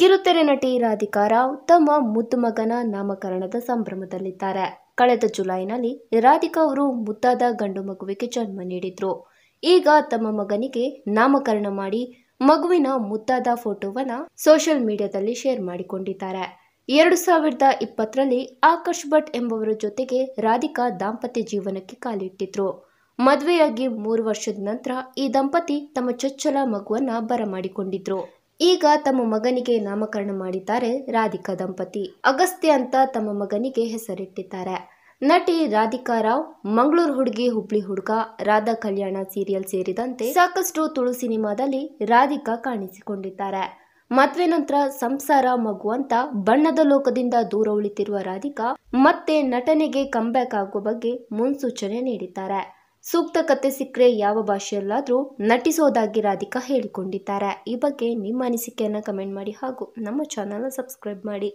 ಕಿರುತೆರೆ ನಟಿ ರಾಧಿಕಾ ರಾವ್ ತಮ್ಮ ಮುದ್ದುಮಗನ ನಾಮಕರಣದ ಸಂಭ್ರಮದಲ್ಲಿದ್ದಾರೆ ಕಳೆದ ಜುಲೈನಲ್ಲಿ ರಾಧಿಕಾ ಅವರು ಮುದ್ದಾದ ಗಂಡು ಮಗುವಿಗೆ ಜನ್ಮ ನೀಡಿದ್ರು ಈಗ ತಮ್ಮ ಮಗನಿಗೆ ನಾಮಕರಣ ಮಾಡಿ ಮಗುವಿನ ಮುದ್ದಾದ ಫೋಟೋವನ್ನ ಸೋಷಿಯಲ್ ಮೀಡಿಯಾದಲ್ಲಿ ಶೇರ್ ಮಾಡಿಕೊಂಡಿದ್ದಾರೆ ಎರಡು ಸಾವಿರದ ಇಪ್ಪತ್ತರಲ್ಲಿ ಆಕಾಶ್ ಭಟ್ ಎಂಬವರ ಜೊತೆಗೆ ರಾಧಿಕಾ ದಾಂಪತ್ಯ ಜೀವನಕ್ಕೆ ಕಾಲಿಟ್ಟಿದ್ರು ಮದುವೆಯಾಗಿ ಮೂರು ವರ್ಷದ ನಂತರ ಈ ದಂಪತಿ ತಮ್ಮ ಚೊಚ್ಚಲ ಮಗುವನ್ನ ಬರಮಾಡಿಕೊಂಡಿದ್ರು ಈಗ ತಮ್ಮ ಮಗನಿಗೆ ನಾಮಕರಣ ಮಾಡಿದ್ದಾರೆ ರಾಧಿಕಾ ದಂಪತಿ ಅಗಸ್ತ್ಯ ಅಂತ ತಮ್ಮ ಮಗನಿಗೆ ಹೆಸರಿಟ್ಟಿದ್ದಾರೆ ನಟಿ ರಾಧಿಕಾ ರಾವ್ ಮಂಗಳೂರು ಹುಡುಗಿ ಹುಬ್ಳಿ ಹುಡುಗ ರಾಧಾ ಕಲ್ಯಾಣ ಸೀರಿಯಲ್ ಸೇರಿದಂತೆ ಸಾಕಷ್ಟು ತುಳು ಸಿನಿಮಾದಲ್ಲಿ ರಾಧಿಕಾ ಕಾಣಿಸಿಕೊಂಡಿದ್ದಾರೆ ಮದುವೆ ನಂತರ ಸಂಸಾರ ಮಗು ಅಂತ ಬಣ್ಣದ ಲೋಕದಿಂದ ದೂರ ಉಳಿತಿರುವ ರಾಧಿಕಾ ಮತ್ತೆ ನಟನೆಗೆ ಕಂಬ್ಯಾಕ್ ಆಗುವ ಬಗ್ಗೆ ಮುನ್ಸೂಚನೆ ನೀಡಿದ್ದಾರೆ ಸೂಕ್ತ ಕತೆ ಸಿಕ್ಕರೆ ಯಾವ ಭಾಷೆಯಲ್ಲಾದರೂ ನಟಿಸೋದಾಗಿ ರಾಧಿಕಾ ಹೇಳಿಕೊಂಡಿದ್ದಾರೆ ಈ ಬಗ್ಗೆ ನಿಮ್ಮ ಅನಿಸಿಕೆಯನ್ನು ಕಮೆಂಟ್ ಮಾಡಿ ಹಾಗೂ ನಮ್ಮ ಚಾನಲ್ನ ಸಬ್ಸ್ಕ್ರೈಬ್ ಮಾಡಿ